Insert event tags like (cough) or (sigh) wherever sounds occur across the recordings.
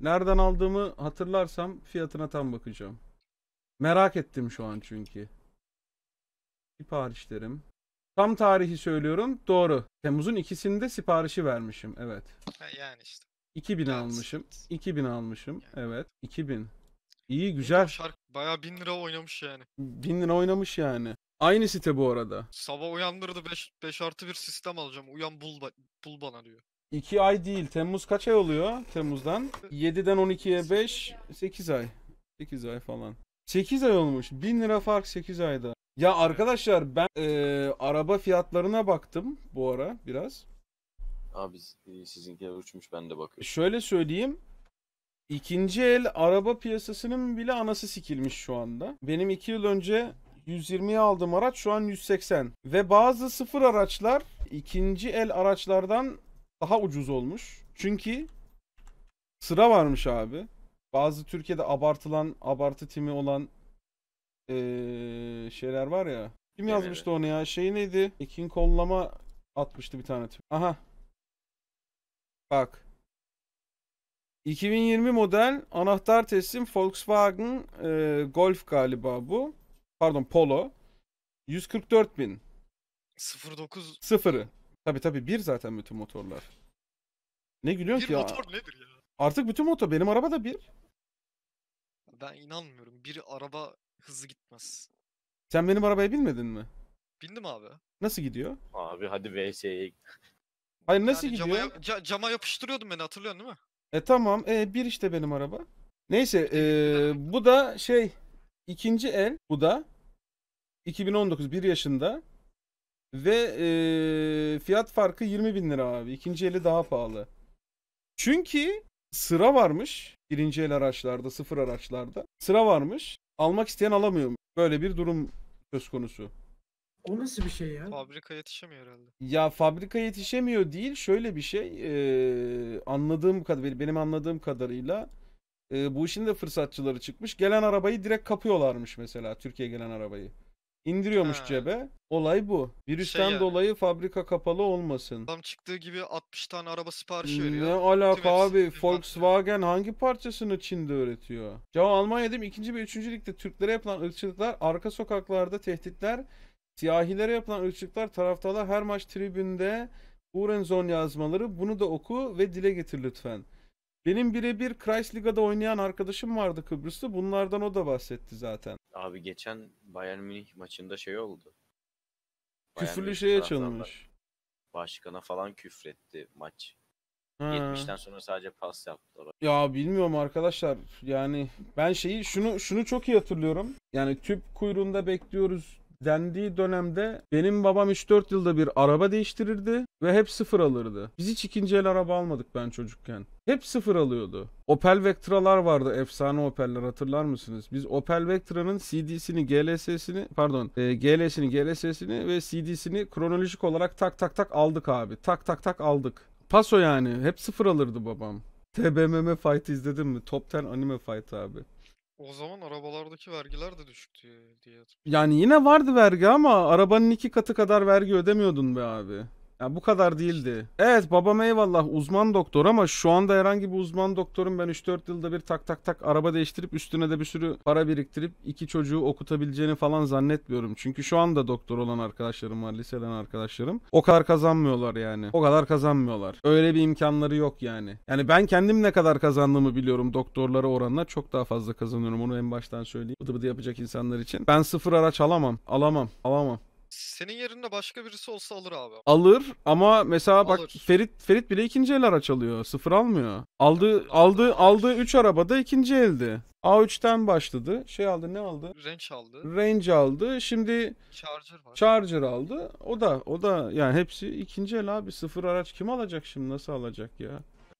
Nereden aldığımı hatırlarsam fiyatına tam bakacağım. Merak ettim şu an çünkü. Siparişlerim. Tam tarihi söylüyorum. Doğru. Temmuz'un ikisinde siparişi vermişim. Evet. yani işte. 2000 yani almışım. 2000 almışım. Yani. Evet. 2000. İyi güzel. Şarkı bayağı 1000 lira oynamış yani. 1000 lira oynamış yani. Aynı site bu arada. Sabah uyandırdı 5, artı bir sistem alacağım. Uyan bul, bul bana diyor. 2 ay değil. Temmuz kaç ay oluyor Temmuz'dan? 7'den 12'ye 5, 8 ay. 8 ay falan. 8 ay olmuş. 1000 lira fark 8 ayda. Ya arkadaşlar ben e, araba fiyatlarına baktım bu ara biraz. Abi sizinkiler uçmuş ben de bakıyorum. Şöyle söyleyeyim. İkinci el araba piyasasının bile anası sikilmiş şu anda. Benim 2 yıl önce 120'ye aldığım araç şu an 180. Ve bazı sıfır araçlar ikinci el araçlardan daha ucuz olmuş. Çünkü sıra varmış abi. Bazı Türkiye'de abartılan, abartı timi olan ee, şeyler var ya. Kim yazmıştı onu ya? Şey neydi? Ekin kollama atmıştı bir tane tip. Aha. Bak. 2020 model anahtar teslim Volkswagen e, Golf galiba bu. Pardon Polo. 144 bin. 09 sıfırı. Tabi tabi bir zaten bütün motorlar. Ne gülüyorsun bir ki ya? motor nedir ya? Artık bütün motor. Benim araba da bir. Ben inanmıyorum. Bir araba hızlı gitmez. Sen benim arabaya binmedin mi? Bindim abi. Nasıl gidiyor? Abi hadi VS'ye Hayır nasıl Yani gidiyor? cama, ca- cama yapıştırıyordum beni hatırlıyorsun değil mi? E tamam. E bir işte benim araba. Neyse e, bu da şey ikinci el bu da 2019 bir yaşında ve e, fiyat farkı 20 bin lira abi. İkinci eli daha pahalı. Çünkü sıra varmış birinci el araçlarda, sıfır araçlarda. Sıra varmış. Almak isteyen alamıyor. Böyle bir durum söz konusu. O nasıl bir şey ya? Fabrika yetişemiyor herhalde. Ya fabrika yetişemiyor değil. Şöyle bir şey. E, anladığım kadarıyla, benim anladığım kadarıyla e, bu işin de fırsatçıları çıkmış. Gelen arabayı direkt kapıyorlarmış mesela. Türkiye gelen arabayı. İndiriyormuş Ha. cebe. Olay bu. Virüsten şey yani. dolayı fabrika kapalı olmasın. Adam çıktığı gibi 60 tane araba siparişi Ne veriyor. Tüm alaka hepsi abi? bir Volkswagen hangi parçasını Çin'de üretiyor? Cevap Almanya değil mi? İkinci ve üçüncü ligde Türklere yapılan ırkçılıklar, arka sokaklarda tehditler, siyahilere yapılan ırkçılıklar, taraftarlar her maç tribünde Uğren Zon yazmaları. Bunu da oku ve dile getir lütfen. Benim birebir Kreisliga'da oynayan arkadaşım vardı Kıbrıs'ta. Bunlardan o da bahsetti zaten. Abi geçen Bayern Münih maçında şey oldu. Bayern Küfürlü Münih şeye çalınmış. Başkana falan küfretti maç. Ha. 70'ten sonra sadece pas yaptılar. Ya bilmiyorum arkadaşlar. Yani ben şeyi şunu şunu çok iyi hatırlıyorum. Yani tüp kuyruğunda bekliyoruz dendiği dönemde benim babam 3-4 yılda bir araba değiştirirdi ve hep sıfır alırdı. Biz hiç ikinci el araba almadık ben çocukken. Hep sıfır alıyordu. Opel Vectra'lar vardı. Efsane Opel'ler hatırlar mısınız? Biz Opel Vectra'nın CD'sini, GLS'sini pardon e, GL'sini, GLS'sini ve CD'sini kronolojik olarak tak tak tak aldık abi. Tak tak tak aldık. Paso yani. Hep sıfır alırdı babam. TBMM fight izledin mi? Top 10 anime fight abi. O zaman arabalardaki vergiler de düşüktü diye hatırlıyorum. Yani yine vardı vergi ama arabanın iki katı kadar vergi ödemiyordun be abi. Ya bu kadar değildi. Evet babam eyvallah uzman doktor ama şu anda herhangi bir uzman doktorun ben 3-4 yılda bir tak tak tak araba değiştirip üstüne de bir sürü para biriktirip iki çocuğu okutabileceğini falan zannetmiyorum. Çünkü şu anda doktor olan arkadaşlarım var, liseden arkadaşlarım. O kadar kazanmıyorlar yani. O kadar kazanmıyorlar. Öyle bir imkanları yok yani. Yani ben kendim ne kadar kazandığımı biliyorum doktorlara oranla. Çok daha fazla kazanıyorum onu en baştan söyleyeyim. Bıdı bıdı yapacak insanlar için. Ben sıfır araç alamam. Alamam. Alamam. Senin yerinde başka birisi olsa alır abi. Alır ama mesela bak Alır. Ferit Ferit bile ikinci el araç alıyor. Sıfır almıyor. Aldı aldı aldı 3 arabada ikinci eldi. A3'ten başladı. Şey aldı ne aldı? Range aldı. Range aldı. Şimdi Charger var. Charger aldı. O da o da yani hepsi ikinci el abi. Sıfır araç kim alacak şimdi? Nasıl alacak ya?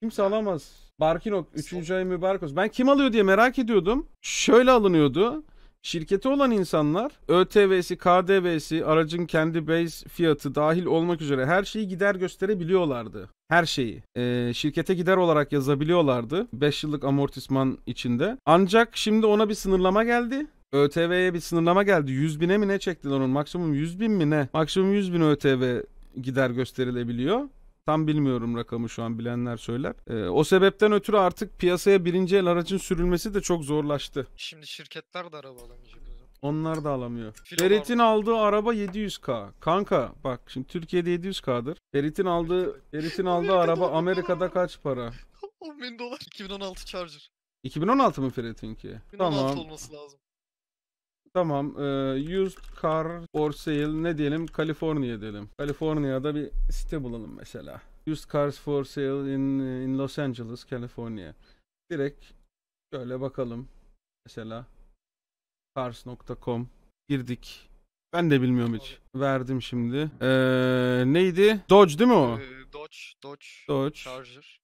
Kimse alamaz. Barkinok 3. ay Mübarek olsun. Ben kim alıyor diye merak ediyordum. Şöyle alınıyordu. Şirketi olan insanlar ÖTV'si, KDV'si, aracın kendi base fiyatı dahil olmak üzere her şeyi gider gösterebiliyorlardı. Her şeyi. Ee, şirkete gider olarak yazabiliyorlardı 5 yıllık amortisman içinde. Ancak şimdi ona bir sınırlama geldi. ÖTV'ye bir sınırlama geldi. 100 bine mi ne çektiler onun? Maksimum 100 bin mi ne? Maksimum 100 bin ÖTV gider gösterilebiliyor. Tam bilmiyorum rakamı şu an bilenler söyler. E, o sebepten ötürü artık piyasaya birinci el aracın sürülmesi de çok zorlaştı. Şimdi şirketler de araba alamayacak. Onlar da alamıyor. Ferit'in aldığı araba 700k. Kanka bak şimdi Türkiye'de 700k'dır. Ferit'in aldığı Ferit'in aldığı araba Amerika'da kaç para? 10 (laughs) bin dolar. 2016 Charger. 2016 mı Ferit'inki? 2016 tamam. olması lazım. Tamam. E, used car for sale ne diyelim? California diyelim. California'da bir site bulalım mesela. Used cars for sale in, in Los Angeles, California. Direkt şöyle bakalım. Mesela cars.com girdik. Ben de bilmiyorum hiç. Verdim şimdi. Ee, neydi? Dodge değil mi o? E, Dodge, Dodge, Dodge. Charger.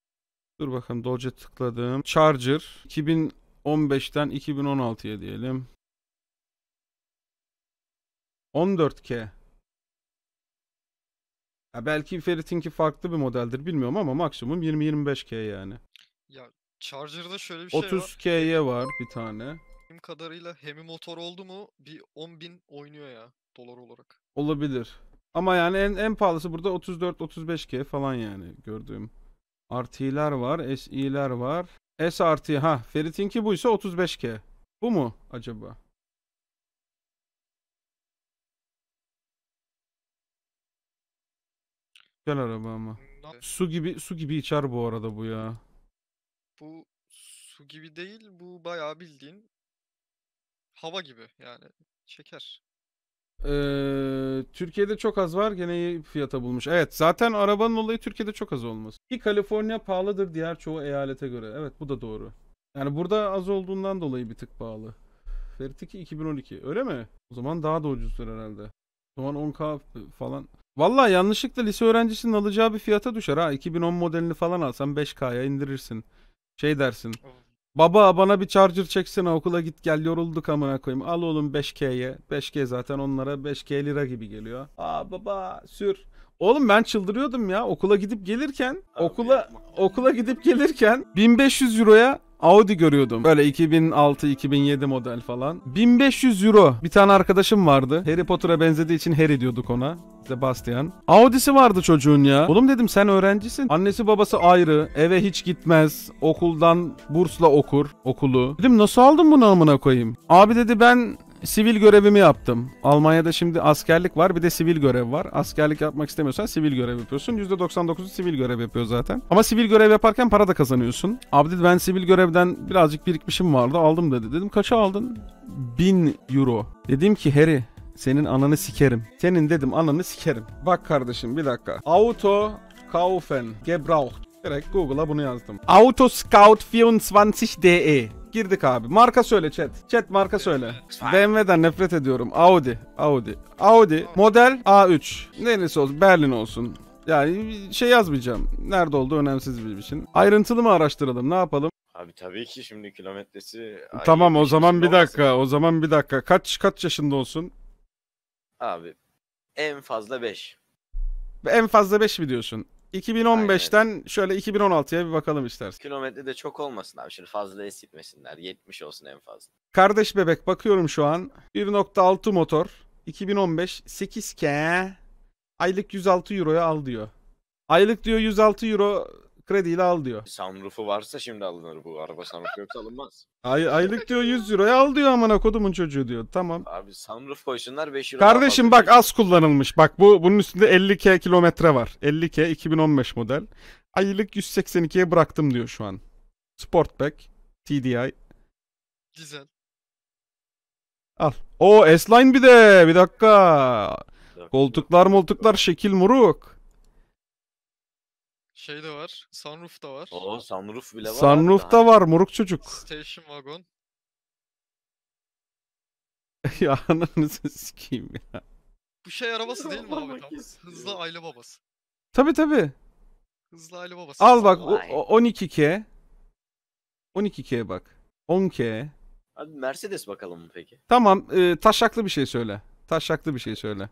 Dur bakalım Dodge'e tıkladım. Charger 2015'ten 2016'ya diyelim. 14K. Ya belki Ferit'inki farklı bir modeldir bilmiyorum ama maksimum 20-25K yani. Ya Charger'da şöyle bir şey var. 30K'ye var bir tane. Benim kadarıyla hemi motor oldu mu bir 10 bin oynuyor ya dolar olarak. Olabilir. Ama yani en, en pahalısı burada 34-35K falan yani gördüğüm. RT'ler var, SI'ler var. SRT ha Ferit'inki buysa 35K. Bu mu acaba? Güzel araba ama. Su gibi su gibi içer bu arada bu ya. Bu su gibi değil bu bayağı bildiğin hava gibi yani çeker. Ee, Türkiye'de çok az var gene iyi fiyata bulmuş. Evet zaten arabanın olayı Türkiye'de çok az olması. Ki Kaliforniya pahalıdır diğer çoğu eyalete göre. Evet bu da doğru. Yani burada az olduğundan dolayı bir tık pahalı. Ferit 2 2012 öyle mi? O zaman daha da ucuzdur herhalde. O zaman 10k falan. Vallahi yanlışlıkla lise öğrencisinin alacağı bir fiyata düşer ha. 2010 modelini falan alsan 5K'ya indirirsin. Şey dersin. Baba bana bir charger çeksene okula git gel yorulduk amına koyayım. Al oğlum 5K'ye. 5K zaten onlara 5K lira gibi geliyor. Aa baba sür. Oğlum ben çıldırıyordum ya. Okula gidip gelirken, Abi okula yapma. okula gidip gelirken 1500 euroya Audi görüyordum. Böyle 2006-2007 model falan. 1500 euro. Bir tane arkadaşım vardı. Harry Potter'a benzediği için Harry diyorduk ona. Sebastian. Audi'si vardı çocuğun ya. Oğlum dedim sen öğrencisin. Annesi babası ayrı. Eve hiç gitmez. Okuldan bursla okur okulu. Dedim nasıl aldın bunu amına koyayım? Abi dedi ben sivil görevimi yaptım. Almanya'da şimdi askerlik var bir de sivil görev var. Askerlik yapmak istemiyorsan sivil görev yapıyorsun. %99'u sivil görev yapıyor zaten. Ama sivil görev yaparken para da kazanıyorsun. Abdi, ben sivil görevden birazcık birikmişim vardı aldım dedi. Dedim kaça aldın? 1000 euro. Dedim ki Harry senin ananı sikerim. Senin dedim ananı sikerim. Bak kardeşim bir dakika. Auto kaufen gebraucht. Direkt Google'a bunu yazdım. Autoscout24.de girdik abi. Marka söyle chat. Chat marka söyle. BMW'den nefret ediyorum. Audi. Audi. Audi. Model A3. Neresi olsun? Berlin olsun. Yani şey yazmayacağım. Nerede oldu önemsiz bir için. Ayrıntılı mı araştıralım? Ne yapalım? Abi tabii ki şimdi kilometresi... Tamam o şey. zaman bir dakika. O zaman bir dakika. Kaç kaç yaşında olsun? Abi en fazla 5. En fazla 5 mi diyorsun? 2015'ten Aynen. şöyle 2016'ya bir bakalım istersen. Kilometre de çok olmasın abi şimdi fazla esitmesinler. 70 olsun en fazla. Kardeş bebek bakıyorum şu an. 1.6 motor. 2015 8K aylık 106 euroya al diyor. Aylık diyor 106 euro krediyle al diyor. Sunroof'u varsa şimdi alınır bu. Araba sunroof yoksa alınmaz. Ay, aylık diyor 100 euroya al diyor amına kodumun çocuğu diyor. Tamam. Abi sunroof koysunlar 5 euro. Kardeşim bak az kullanılmış. Bak bu bunun üstünde 50k kilometre var. 50k 2015 model. Aylık 182'ye bıraktım diyor şu an. Sportback TDI. Güzel. Al. O S-Line bir de. Bir dakika. Koltuklar moltuklar şekil muruk. Şey de var. Sunroof da var. Oo sunroof bile var. Sunroof da var moruk çocuk. (laughs) Station wagon. ya ananı sikeyim ya. Bu şey arabası değil mi abi? Hızlı aile babası. Tabi tabi. Hızlı aile babası. Al bak o- o- 12K. 12K'ye bak. 10K. Abi Mercedes bakalım mı peki? Tamam e, taşaklı bir şey söyle. Taşraklı bir şey söyle.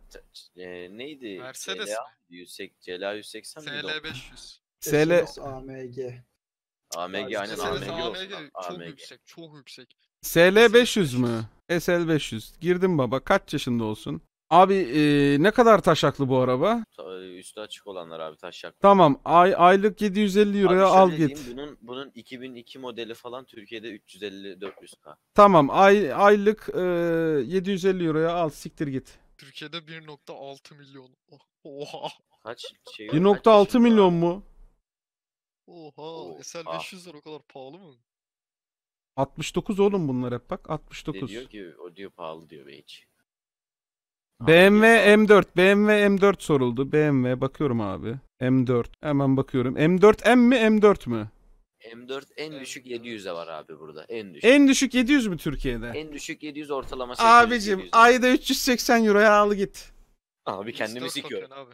E, neydi? Mercedes CLA, mi? 180, CLA 180 miydi? SL 500. SL... AMG. AMG aynen AMG, AMG, çok yüksek, çok yüksek. SL 500 mü? SL 500. Girdim baba. Kaç yaşında olsun? Abi e, ne kadar taşaklı bu araba? Üstü açık olanlar abi taşaklı. Tamam ay aylık 750 Abi euroya şöyle al diyeyim, git. Bunun, bunun 2002 modeli falan Türkiye'de 350-400 k. Tamam ay aylık e, 750 euroya al siktir git. Türkiye'de 1.6 milyon. Oh, oha. Kaç şey? 1.6 yaşında? milyon mu? Oha. Oha. SL 500 o kadar pahalı mı? 69 oğlum bunlar hep bak Ne 69. diyor ki o diyor pahalı diyor be hiç. BMW M4, BMW M4 soruldu. BMW bakıyorum abi. M4. Hemen bakıyorum. M4M mi M4 mü? M4 en düşük 700'e var abi burada. En düşük. En düşük 700 mü Türkiye'de? En düşük 700 ortalama. Abicim 700'de. ayda 380 euroya al git. Abi kendimi sikiyorum. Abi.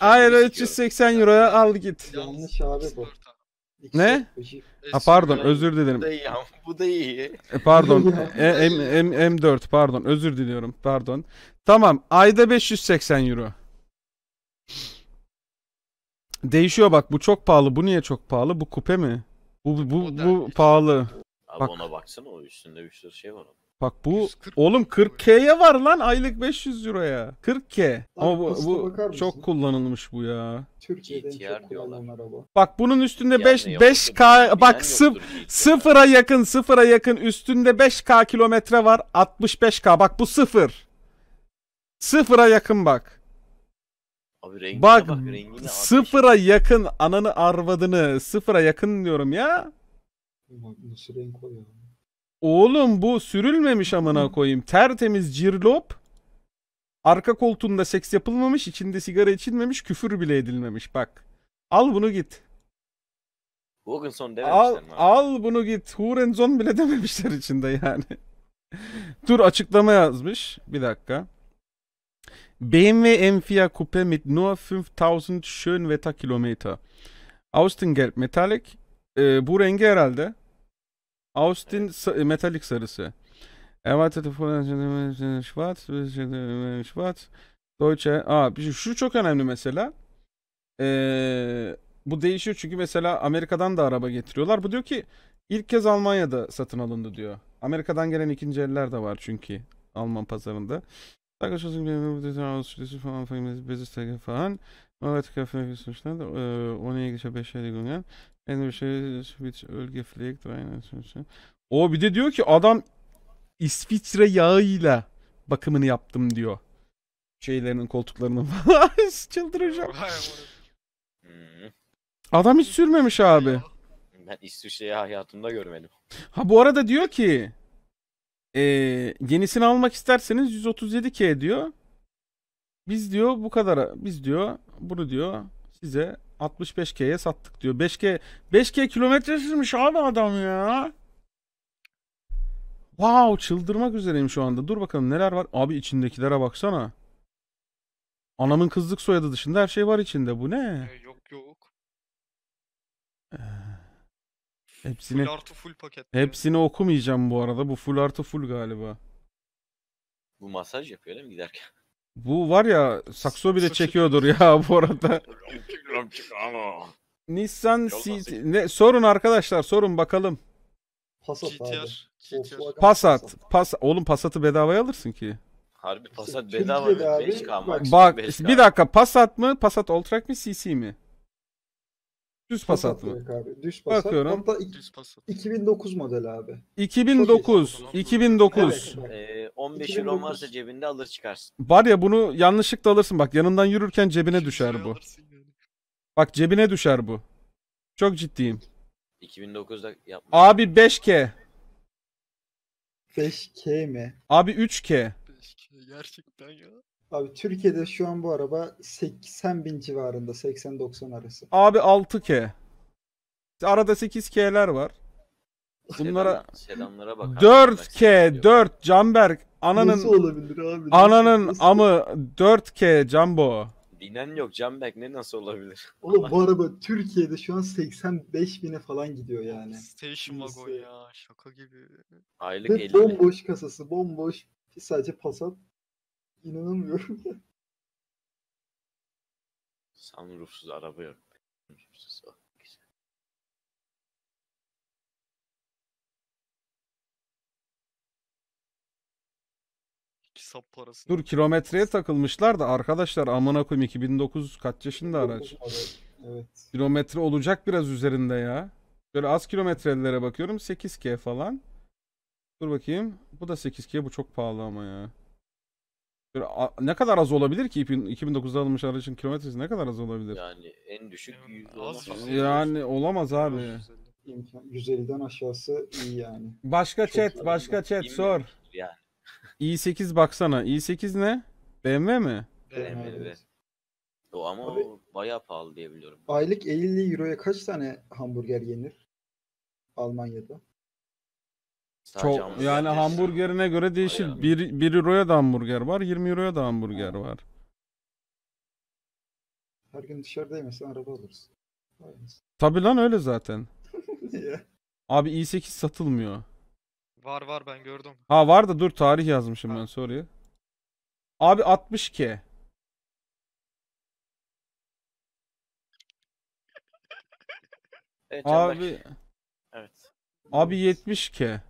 Ayda 380 euroya al git. Yanlış abi bu. Ne? Ha pardon özür dilerim. Bu da iyi bu da iyi. E, pardon (laughs) e, M, M, M4 pardon özür diliyorum pardon. Tamam ayda 580 euro. Değişiyor bak bu çok pahalı bu niye çok pahalı bu kupe mi? Bu bu, bu, bu pahalı. Şey. Abi bak. ona baksana o üstünde bir sürü şey var. Ama. Bak bu 140 oğlum 40K'ye var lan aylık 500 euroya. 40K. Ama bu, bu çok kullanılmış bu ya. Türkiye'de çok diyorlar. kullanılan Bak bunun üstünde 5 5K bak sıf, sıfıra yakın sıfıra yakın üstünde 5K kilometre var 65K bak bu sıfır. Sıfıra yakın bak. Abi rengine Bak, bak, rengine abi. Sıfıra yakın ananı arvadını sıfıra yakın diyorum ya. Ulan Nasıl renk o Oğlum bu sürülmemiş amına koyayım. Tertemiz cirlop. Arka koltuğunda seks yapılmamış, içinde sigara içilmemiş, küfür bile edilmemiş bak. Al bunu git. Wilkinson dememişler al, mi? Al bunu git. Hurenzon bile (laughs) dememişler içinde yani. Dur açıklama yazmış. Bir dakika. BMW M4 Coupe mit nur 5000 schön Schönwetter Kilometer. Außengeld Metallic. Ee, bu rengi herhalde. Austin sa- e, metalik sarısı. Erwartete Folien Schwarz, Schwarz, Deutsche. Aa, şey, şu çok önemli mesela. Ee, bu değişiyor çünkü mesela Amerika'dan da araba getiriyorlar. Bu diyor ki ilk kez Almanya'da satın alındı diyor. Amerika'dan gelen ikinci eller de var çünkü Alman pazarında. falan falan. Evet kafe sonuçta da 10'ya geçe 5'e de en bir şey ölge pflegt rein. O bir de diyor ki adam İsviçre yağıyla bakımını yaptım diyor. Şeylerinin koltuklarını. falan. (laughs) Çıldıracağım. Adam hiç sürmemiş abi. Ben İsviçre'yi hayatımda görmedim. Ha bu arada diyor ki e, yenisini almak isterseniz 137K diyor. Biz diyor bu kadar biz diyor bunu diyor size 65K'ye sattık diyor. 5K 5K sürmüş abi adam ya. Wow çıldırmak üzereyim şu anda. Dur bakalım neler var. Abi içindekilere baksana. Anamın kızlık soyadı dışında her şey var içinde. Bu ne? Ee, yok yok. Ee, (sighs) hepsini, full artı full paket. Hepsini okumayacağım bu arada. Bu full artı full galiba. Bu masaj yapıyor değil mi giderken? Bu var ya sakso bile çekiyordur ya bu arada. (laughs) Nissan CT... Ne, sorun arkadaşlar sorun bakalım. Passat GTR. Passat. Pas Oğlum Passat'ı bedavaya alırsın ki. Harbi Passat bedava mı? 5K Bak, Bak 5K. bir dakika Passat mı? Passat Ultra mı CC mi? Düz Passat mı? Düz Passat. Bakıyorum. Hatta iki- Düz pas 2009 model abi. 2009. 2009. Evet, Ee, 15 euron cebinde alır çıkarsın. Var ya bunu yanlışlıkla alırsın bak yanından yürürken cebine düşer şey bu. Bak cebine düşer bu. Çok ciddiyim. 2009'da yapma. Abi 5K. 5K mi? Abi 3K. Gerçekten ya. Abi Türkiye'de şu an bu araba 80 bin civarında 80-90 arası. Abi 6K. Arada 8K'ler var. Bunlara sedanlara bak. 4K 4 Canberk ananın Nasıl olabilir abi? ananın Nasıl? amı 4K Cambo. Dinen yok Canberk ne nasıl olabilir? Oğlum bu (laughs) araba Türkiye'de şu an 85 bine falan gidiyor yani. Station Nasıl? wagon ya şaka gibi. Aylık Ve 50 bomboş kasası bomboş sadece Passat İnanamıyorum. Sunroofsuz araba yok. Sunroofsuz o. Oh, hesap parası. Dur kilometreye takılmışlar da arkadaşlar amına koyayım 2009 kaç yaşında araç? Evet. Kilometre olacak biraz üzerinde ya. Böyle az kilometrelere bakıyorum 8K falan. Dur bakayım. Bu da 8K bu çok pahalı ama ya ne kadar az olabilir ki 2009'da alınmış aracın kilometresi ne kadar az olabilir? Yani en düşük 100 Yani olamaz abi. 150'den aşağısı iyi yani. Başka Çok chat, başka chat sor. Yani. (laughs) i8 baksana. i8 ne? BMW mi? BMW. Evet. O ama Abi, o bayağı pahalı diyebiliyorum. Aylık 50 euroya kaç tane hamburger yenir Almanya'da? Sadece Çok hamburger yani değil. hamburgerine göre değişir. Aynen. 1 1 euroya da hamburger var, 20 euroya da hamburger var. Her gün dışarıdayım, yemesen araba alırız. Tabi lan öyle zaten. (laughs) Abi e 8 satılmıyor. Var var ben gördüm. Ha var da dur tarih yazmışım ben soruyu. Abi 60K. Abi Evet. abi 70K.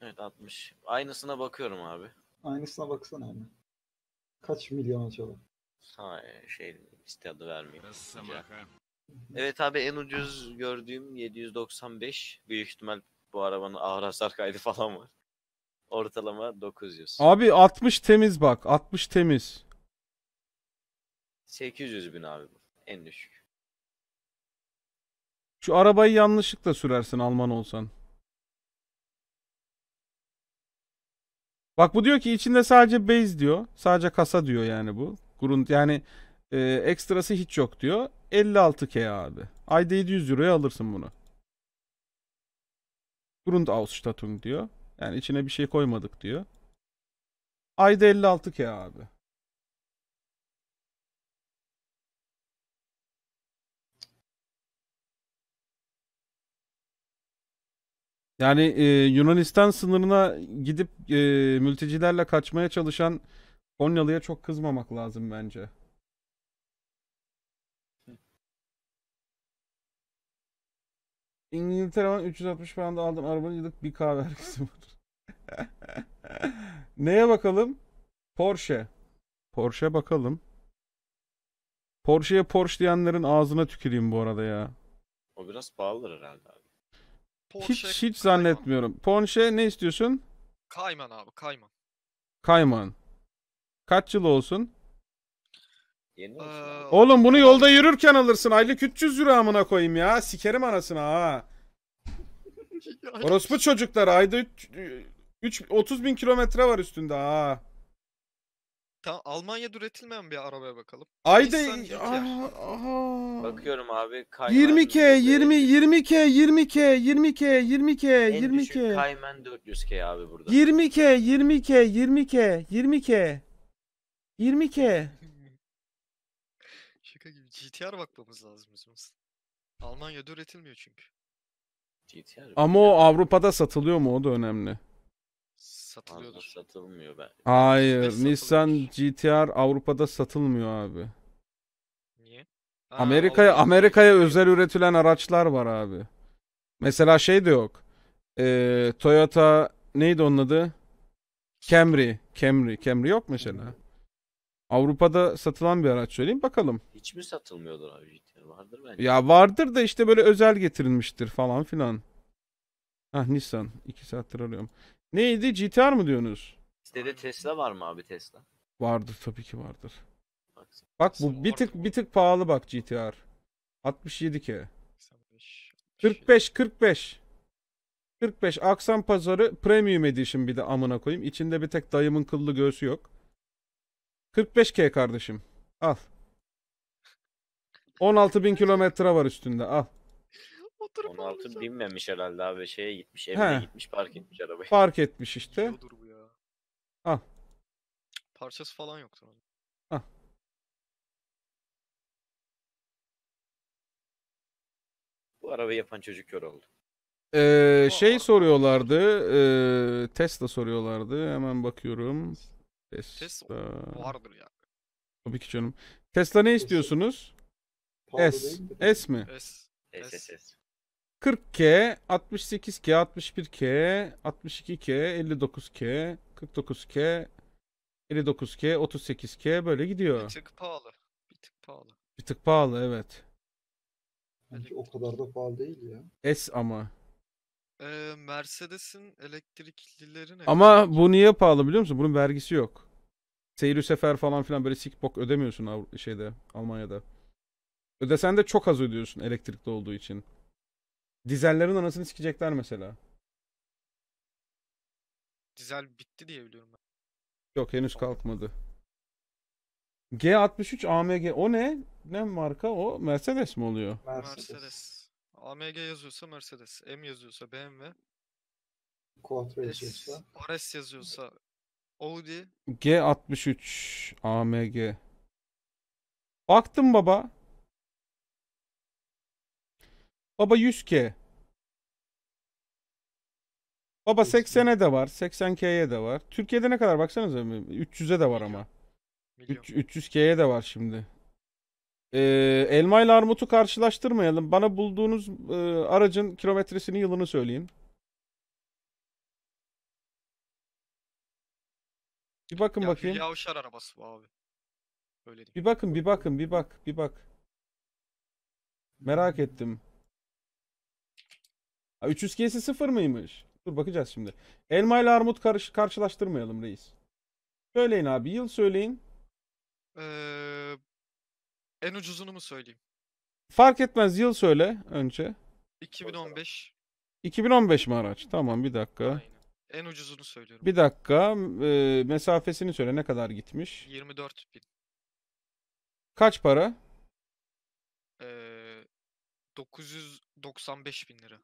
Evet 60. Aynısına bakıyorum abi. Aynısına baksana abi. Kaç milyon acaba? Ha, şey liste adı vermeyeyim. Evet abi en ucuz gördüğüm 795. Büyük ihtimal bu arabanın ağır hasar kaydı falan var. Ortalama 900. Abi 60 temiz bak. 60 temiz. 800 bin abi bu. En düşük. Şu arabayı yanlışlıkla sürersin Alman olsan. Bak bu diyor ki içinde sadece base diyor. Sadece kasa diyor yani bu. Grunt yani e, ekstrası hiç yok diyor. 56k abi. Ayda 700 euroya alırsın bunu. ausstattung diyor. Yani içine bir şey koymadık diyor. Ayda 56k abi. Yani e, Yunanistan sınırına gidip e, mültecilerle kaçmaya çalışan Konyalı'ya çok kızmamak lazım bence. İngiltere'den 360 pound aldım arabanı yıllık bir kahve vergisi var. (laughs) Neye bakalım? Porsche. Porsche bakalım. Porsche'ye Porsche diyenlerin ağzına tüküreyim bu arada ya. O biraz pahalıdır herhalde. Porsche, hiç hiç Cayman. zannetmiyorum. Porsche ne istiyorsun? Kayman abi, kayman. Kayman. Kaç yıl olsun? Yeni Ee, Oğlum bunu yolda yürürken alırsın. Aylık 300 euro amına koyayım ya. Sikerim anasını ha. (laughs) Orospu çocuklar ayda 3 30 bin kilometre var üstünde ha. Tamam Almanya'da üretilmeyen bir arabaya bakalım. Ayda aha, aha. Bakıyorum abi. Cayman 20k 20 20k 20k 20k 20k 20k Cayman 400K abi burada. 20k 20k 20k 20k 20k Şaka gibi GTR bakmamız lazım bizim aslında. Almanya'da üretilmiyor çünkü. GTR. Ama o Avrupa'da satılıyor mu o da önemli. Satılıyordur. satılmıyor ben. Hayır. Nissan GTR Avrupa'da satılmıyor abi. Niye? Amerika'ya Amerika'ya özel üretilen araçlar var abi. Mesela şey de yok. Ee, Toyota neydi onun adı? Camry. Camry. Camry yok mesela. Avrupa'da satılan bir araç söyleyeyim bakalım. Hiç mi satılmıyordur abi GTR? Vardır bence. Ya vardır da işte böyle özel getirilmiştir falan filan. Ah Nissan. iki saattir arıyorum. Neydi? GTR mı diyorsunuz? Sitede Tesla var mı abi Tesla? Vardır tabii ki vardır. Bak, bak bu bir tık bir tık pahalı bak GTR. 67 k. 45 45. 45 Aksan Pazarı Premium Edition bir de amına koyayım. İçinde bir tek dayımın kıllı göğsü yok. 45K kardeşim. Al. 16 (laughs) bin kilometre var üstünde. Al fotoğrafı 16 binmemiş herhalde abi şeye gitmiş evine He. gitmiş park etmiş arabayı. Park etmiş işte. Videodur bu ya. Ah. Parçası falan yoktu. onun. Bu araba yapan çocuk kör oldu. Ee, şey soruyorlardı. ee, Tesla soruyorlardı. Hemen bakıyorum. Test Tesla. vardır ya. Tabii ki canım. Tesla ne istiyorsunuz? Pahalı S. mi? S mi? Es. S. SS. 40K, 68K, 61K, 62K, 59K, 49K, 59K, 38K böyle gidiyor. Bir tık pahalı. Bir tık pahalı. Bir tık pahalı evet. Bence o kadar da pahalı değil ya. S ama. Ee, Mercedes'in elektriklileri ne? Ama bu niye pahalı biliyor musun? Bunun vergisi yok. Seyir sefer falan filan böyle sik bok ödemiyorsun şeyde Almanya'da. Ödesen de çok az ödüyorsun elektrikli olduğu için. Dizellerin anasını sikecekler mesela. Dizel bitti diye biliyorum ben. Yok henüz kalkmadı. G63 AMG o ne? Ne marka o? Mercedes mi oluyor? Mercedes. AMG yazıyorsa Mercedes. M yazıyorsa BMW. Quattro yazıyorsa. RS yazıyorsa Audi. G63 AMG. Baktım baba. Baba 100K. Baba 80'e de var. 80K'ye de var. Türkiye'de ne kadar baksanıza. 300'e de var ama. 300K'ye de var şimdi. Ee, elma ile armutu karşılaştırmayalım. Bana bulduğunuz e, aracın kilometresini yılını söyleyin. Bir bakın ya, bakayım. Hülya Avşar arabası bu abi. Öyle Bir bakın bir bakın bir bak bir bak. Merak ettim. Ha, 300 K'si sıfır mıymış? Dur bakacağız şimdi. Elma ile armut karış karşılaştırmayalım reis. Söyleyin abi yıl söyleyin. Ee, en ucuzunu mu söyleyeyim? Fark etmez yıl söyle önce. 2015. 2015 mi araç? Tamam bir dakika. Aynen. En ucuzunu söylüyorum. Bir dakika e, mesafesini söyle ne kadar gitmiş? 24 bin. Kaç para? Ee, 995 bin lira.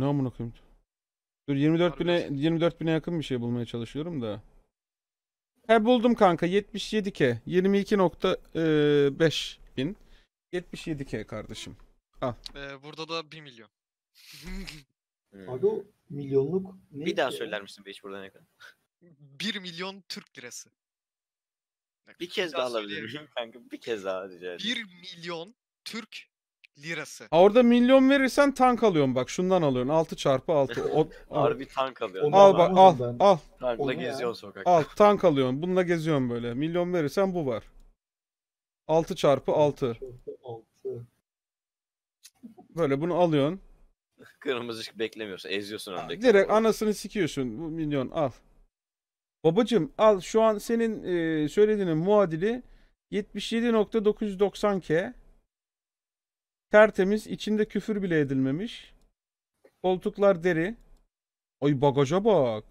Ne amına koyayım? Dur 24 bine 24 bine yakın bir şey bulmaya çalışıyorum da. He buldum kanka 77 k 22.5 bin 77 k kardeşim. Al. Ee, burada da 1 milyon. (laughs) Abi o milyonluk ne? Bir daha söyler misin Beş burada ne kadar? 1 milyon Türk lirası. Bir kez daha alabilir miyim kanka? Bir kez daha rica ederim. 1 milyon Türk lirası. Ha orada milyon verirsen tank alıyorsun bak. Şundan alıyorsun. 6 çarpı 6. O, (laughs) Harbi tank alıyor. al bak al al. Tankla Onu ya. geziyorsun sokakta. tank alıyorsun. Bununla geziyorsun böyle. Milyon verirsen bu var. 6 çarpı 6. Böyle bunu alıyorsun. Kırmızı ışık beklemiyorsun. Eziyorsun öndeki. Direkt anasını sikiyorsun. Bu milyon al. Babacım al şu an senin e, söylediğinin muadili 77.990K. Tertemiz, içinde küfür bile edilmemiş. Koltuklar deri. Ay bagaja bak.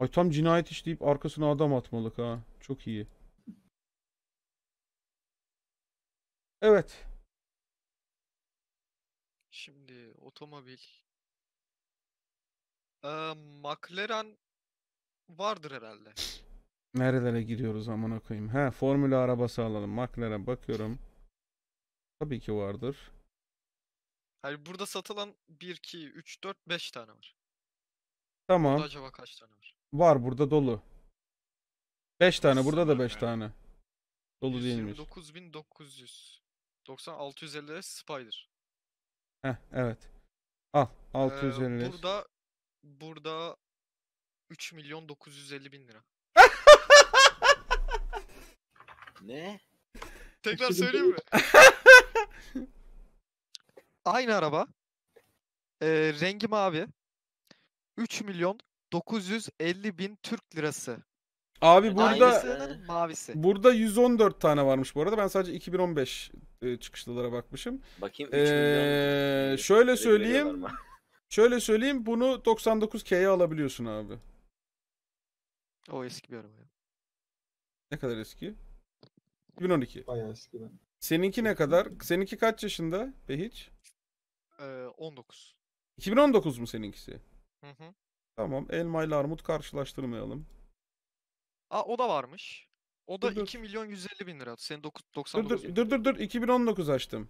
Ay tam cinayet işleyip arkasına adam atmalık ha. Çok iyi. Evet. Şimdi otomobil. Ee, McLaren vardır herhalde. Nerelere gidiyoruz amına koyayım? He, formül arabası alalım. McLaren bakıyorum. Tabii ki vardır. Hani burada satılan 1, 2, 3, 4, 5 tane var. Tamam. Burada acaba kaç tane var? Var burada dolu. 5 tane burada da 5 tane. Dolu değilmiş. 99.900. 9650 Spider. Heh evet. Al 650. Ee, burada burada 3 milyon 950 bin lira. ne? Tekrar söyleyeyim mi? (laughs) Aynı araba. E, rengi mavi. 3 milyon 950 bin Türk lirası. Abi burada Aynısının mavisi. burada 114 tane varmış bu arada. Ben sadece 2015 e, çıkışlılara bakmışım. Bakayım 3 ee, milyon. şöyle söyleyeyim. (laughs) Şöyle söyleyeyim bunu 99K'ye alabiliyorsun abi. O eski bir araba. Ne kadar eski? 2012. Bayağı ben. Seninki ne kadar? Seninki kaç yaşında Behiç? Ee, 19. 2019 mu seninkisi? Hı hı. Tamam. Elma ile armut karşılaştırmayalım. Aa, o da varmış. O da dur, 2 milyon 150 bin lira. Senin 9, 99 dur, dur, dur, dur, 2019 açtım.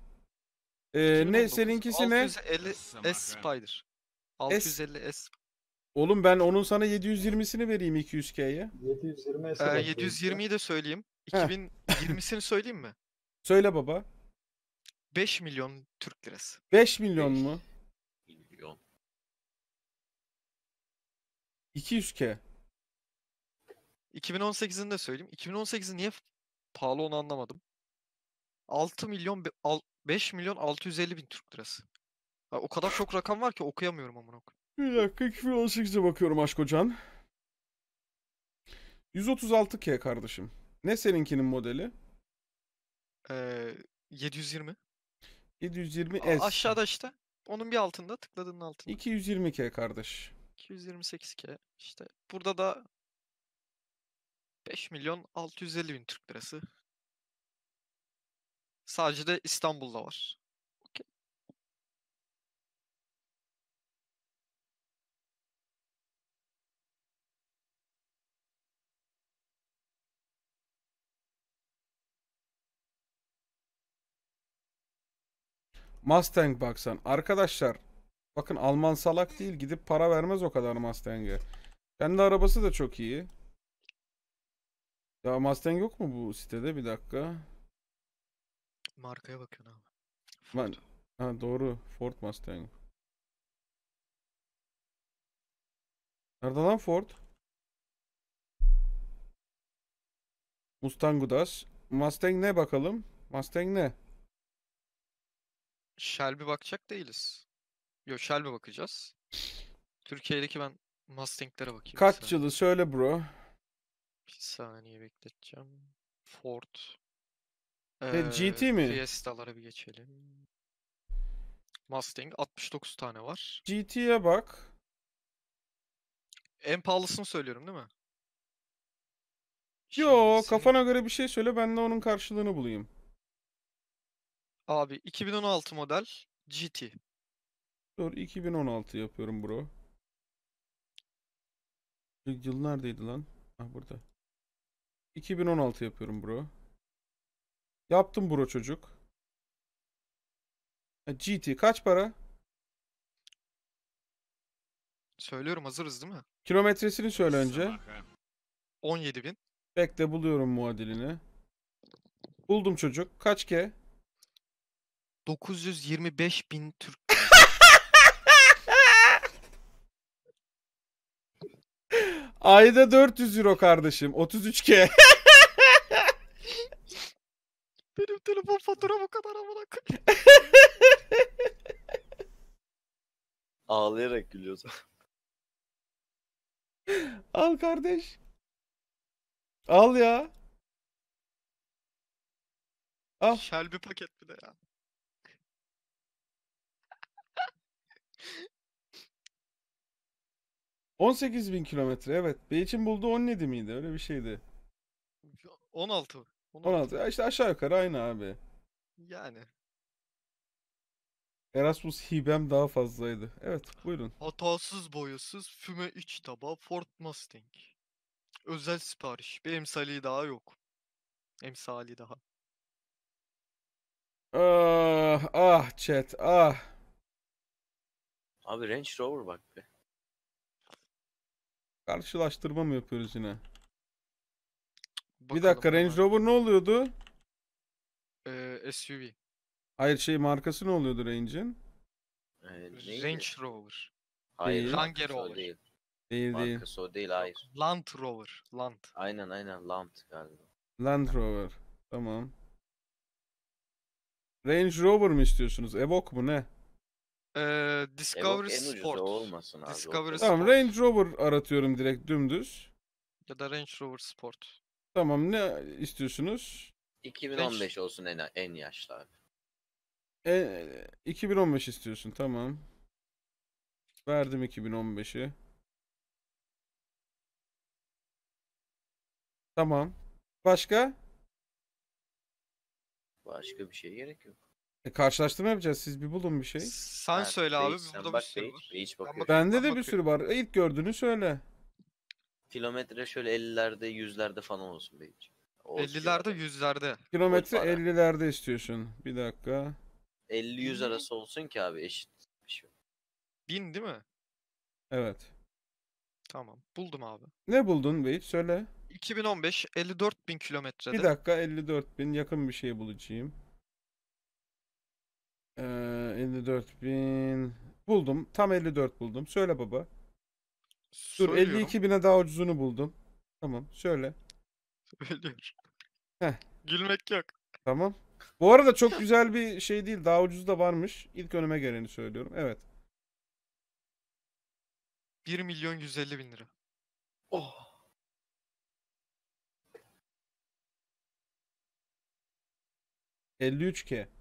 Ee, 2019. ne seninkisi 650 ne? S Spider. 650 S. Oğlum ben onun sana 720'sini vereyim 200K'ye. 720 ee, 720'yi de söyleyeyim. 2020'sini söyleyeyim mi? Söyle baba. 5 milyon Türk lirası. 5 milyon Beş. mu? Milyon. 200k. 2018'ini de söyleyeyim. 2018'i niye pahalı onu anlamadım. 6 milyon 5 milyon 650 bin Türk lirası. o kadar çok rakam var ki okuyamıyorum amına koyayım. Bir dakika 2018'e bakıyorum aşk hocam. 136K kardeşim. Ne seninkinin modeli? Ee, 720. 720 S. Aşağıda işte. Onun bir altında tıkladığın altında. 220K kardeş. 228K işte. Burada da 5 milyon 650 bin Türk lirası. Sadece de İstanbul'da var. Mustang baksan. Arkadaşlar bakın Alman salak değil. Gidip para vermez o kadar Mustang'e. Kendi arabası da çok iyi. Ya Mustang yok mu bu sitede? Bir dakika. Markaya bakıyorsun abi. Ben... Ha, doğru. Ford Mustang. Nerede lan Ford? Mustang Gudas. Mustang ne bakalım? Mustang ne? Shelby bakacak değiliz. Yok Shelby bakacağız. Türkiye'deki ben Mustang'lere bakayım. Kaç yılı söyle bro. Bir saniye bekleteceğim. Ford. Ee, e, GT mi? Fiesta'lara bir geçelim. Mustang 69 tane var. GT'ye bak. En pahalısını söylüyorum değil mi? Yo Şimdi kafana senin... göre bir şey söyle ben de onun karşılığını bulayım. Abi 2016 model GT. Dur 2016 yapıyorum bro. Yıl neredeydi lan? Ah burada. 2016 yapıyorum bro. Yaptım bro çocuk. GT kaç para? Söylüyorum hazırız değil mi? Kilometresini söyle önce. 17 bin. Bekle buluyorum muadilini. Buldum çocuk. Kaç ke? 925 bin Türk. (laughs) Ayda 400 euro kardeşim. 33k. (laughs) Benim telefon fatura bu kadar ama koyayım. (laughs) Ağlayarak gülüyorsun. Al kardeş. Al ya. Al. Shelby paket bir de ya. 18 bin kilometre evet. Beyçin buldu 17 miydi? Öyle bir şeydi. 16. 16. 16. Ya işte aşağı yukarı aynı abi. Yani. Erasmus hibem daha fazlaydı. Evet buyurun. Hatasız boyasız füme iç taba Ford Mustang. Özel sipariş. Bir emsali daha yok. Emsali daha. Ah, ah chat ah. Abi Range Rover bak be. Karşılaştırma mı yapıyoruz yine? Bakalım bir dakika Range hemen. Rover ne oluyordu? Ee, SUV. Hayır şey markası ne oluyordu Range'in? Ee, Range Rover. Hayır. Değil. Range Rover. Değil. Değil Markası değil. o değil hayır. Land Rover. Land. Aynen aynen Land galiba. Land Rover. Tamam. Range Rover mi istiyorsunuz? Evoque mu ne? Ee, Discovery Evoque Sport. olmasın abi. Discovery Sport. Tamam Range Rover aratıyorum direkt dümdüz. Ya da Range Rover Sport. Tamam ne istiyorsunuz? 2015 olsun en, en yaşlı abi. E, 2015 istiyorsun tamam. Verdim 2015'i. Tamam. Başka? Başka bir şey gerek yok. E, karşılaştırma yapacağız. Siz bir bulun bir şey. Sen Ha, söyle şey abi. Page'den Burada bir şey var. Page, Bende de bir sürü var. E, İlk gördüğünü söyle. Kilometre şöyle 50'lerde 100'lerde falan olsun Page. Olsun 50'lerde 100'lerde. Kilometre Olmadı. 50'lerde istiyorsun. Bir dakika. 50-100 arası olsun ki abi eşit bir şey. 1000 değil mi? Evet. Tamam. Buldum abi. Ne buldun Beyt? Söyle. 2015 54 bin kilometrede. Bir dakika 54 bin yakın bir şey bulacağım. 54 ee, bin. Buldum. Tam 54 buldum. Söyle baba. Dur 52 bine daha ucuzunu buldum. Tamam söyle. Gülmek yok. Tamam. Bu arada çok güzel bir şey değil. Daha ucuz da varmış. ilk önüme geleni söylüyorum. Evet. 1 milyon 150 bin lira. Oh. k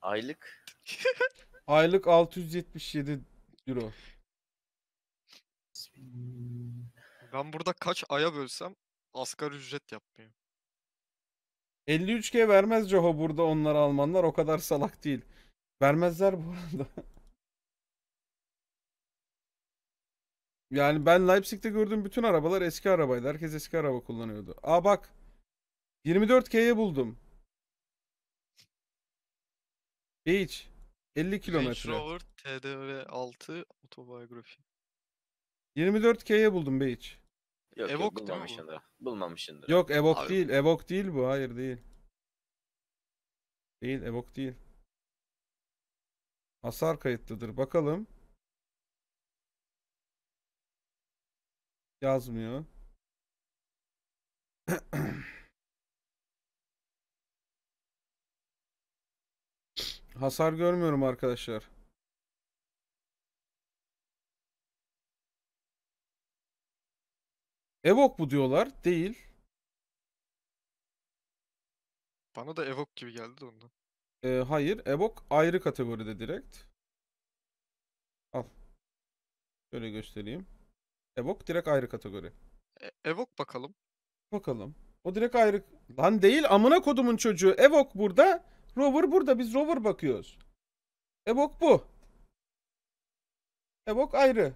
Aylık. (laughs) Aylık 677 euro. Ben burada kaç aya bölsem asgari ücret yapmıyor. 53K vermez Coho burada onlar Almanlar o kadar salak değil. Vermezler bu arada. (laughs) Yani ben Leipzig'te gördüğüm bütün arabalar eski arabaydı. Herkes eski araba kullanıyordu. Aa bak. 24K'ye buldum. Hiç. 50 kilometre. Range Rover TDV 6 otobiyografi. 24K'ye buldum Beach. Yok, Evok yok bulmamışsındır. Bulmamışsındır. Yok Evok Abi. değil. Evok değil bu. Hayır değil. Değil Evok değil. Hasar kayıtlıdır. Bakalım. Yazmıyor. (clears throat) Hasar görmüyorum arkadaşlar. Evok bu diyorlar. Değil. Bana da Evok gibi geldi de ondan. Ee, hayır. Evok ayrı kategoride direkt. Al. Şöyle göstereyim. Evok direkt ayrı kategori. E, Evok bakalım. Bakalım. O direkt ayrı. Lan değil amına kodumun çocuğu. Evok burada. Rover burada. Biz rover bakıyoruz. Evok bu. Evok ayrı.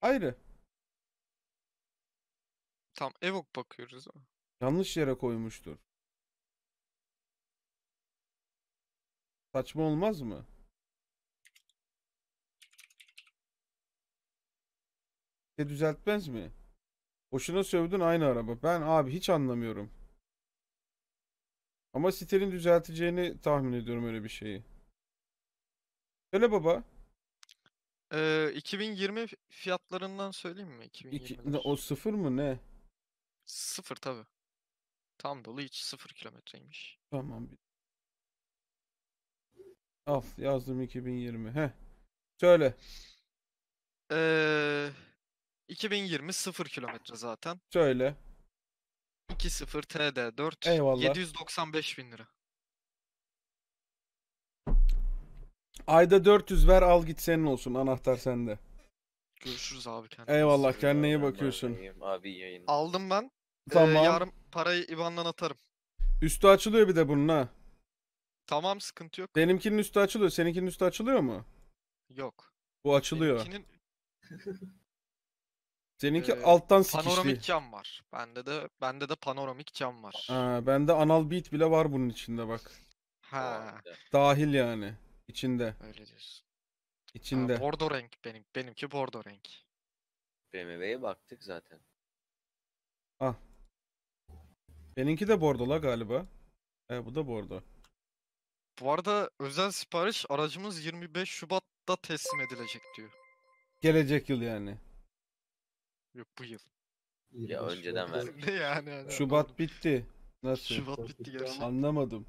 Ayrı. Tam Evok bakıyoruz ama. Yanlış yere koymuştur. Saçma olmaz mı? De şey düzeltmez mi? Boşuna sövdün aynı araba. Ben abi hiç anlamıyorum. Ama siterin düzelteceğini tahmin ediyorum öyle bir şeyi. Söyle baba. Ee, 2020 fiyatlarından söyleyeyim mi? 2020 İki, o sıfır mı ne? Sıfır tabi. Tam dolu hiç sıfır kilometreymiş. Tamam. Al yazdım 2020. Heh. Söyle. Ee, 2020 sıfır kilometre zaten. Söyle. 20 TD 4 Eyvallah. 795 bin lira. Ayda 400 ver al git senin olsun anahtar sende. Görüşürüz abi kendine. Eyvallah kendine iyi bakıyorsun. Abi iyi Aldım ben. Ee, tamam. Ee, yarın parayı IBAN'dan atarım. Üstü açılıyor bir de bunun ha. Tamam sıkıntı yok. Benimkinin üstü açılıyor. Seninkinin üstü açılıyor mu? Yok. Bu açılıyor. Benimkinin... Seninki ee, alttan sikişli. Panoramik cam var. Bende de bende de panoramik cam var. Ha, bende anal beat bile var bunun içinde bak. Ha. Dahil yani içinde. Öyle diyorsun. İçinde. Ha, bordo renk benim benimki bordo renk. BMW'ye baktık zaten. Ah. Benimki de bordo la galiba. E, bu da bordo. Bu arada özel sipariş aracımız 25 Şubat'ta teslim edilecek diyor. Gelecek yıl yani. Yok bu yıl. Ya önceden ver. ne (laughs) yani? Hani Şubat bitti. Nasıl? Şubat bitti gerçekten. Anlamadım.